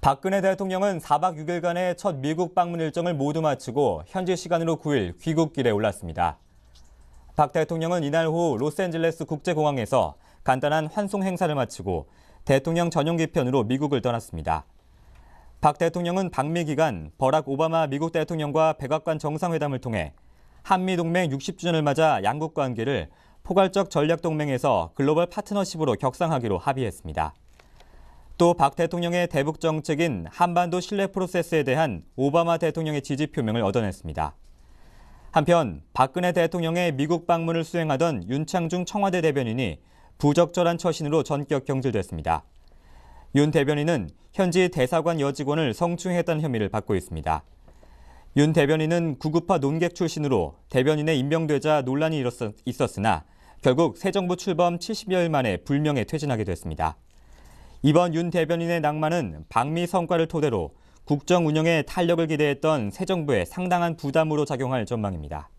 박근혜 대통령은 4박 6일간의 첫 미국 방문 일정을 모두 마치고 현지 시간으로 9일 귀국길에 올랐습니다. 박 대통령은 이날 오후 로스앤젤레스 국제공항에서 간단한 환송 행사를 마치고 대통령 전용 기편으로 미국을 떠났습니다. 박 대통령은 방미 기간 버락 오바마 미국 대통령과 백악관 정상회담을 통해 한미 동맹 60주년을 맞아 양국 관계를 포괄적 전략 동맹에서 글로벌 파트너십으로 격상하기로 합의했습니다. 또박 대통령의 대북 정책인 한반도 신뢰 프로세스에 대한 오바마 대통령의 지지 표명을 얻어냈습니다. 한편 박근혜 대통령의 미국 방문을 수행하던 윤창중 청와대 대변인이 부적절한 처신으로 전격 경질됐습니다. 윤 대변인은 현지 대사관 여직원을 성추행했다는 혐의를 받고 있습니다. 윤 대변인은 구급파 논객 출신으로 대변인에 임명되자 논란이 있었으나 결국 새 정부 출범 70여일 만에 불명예 퇴진하게 됐습니다. 이번 윤 대변인의 낭만은 방미 성과를 토대로 국정 운영에 탄력을 기대했던 새정부의 상당한 부담으로 작용할 전망입니다.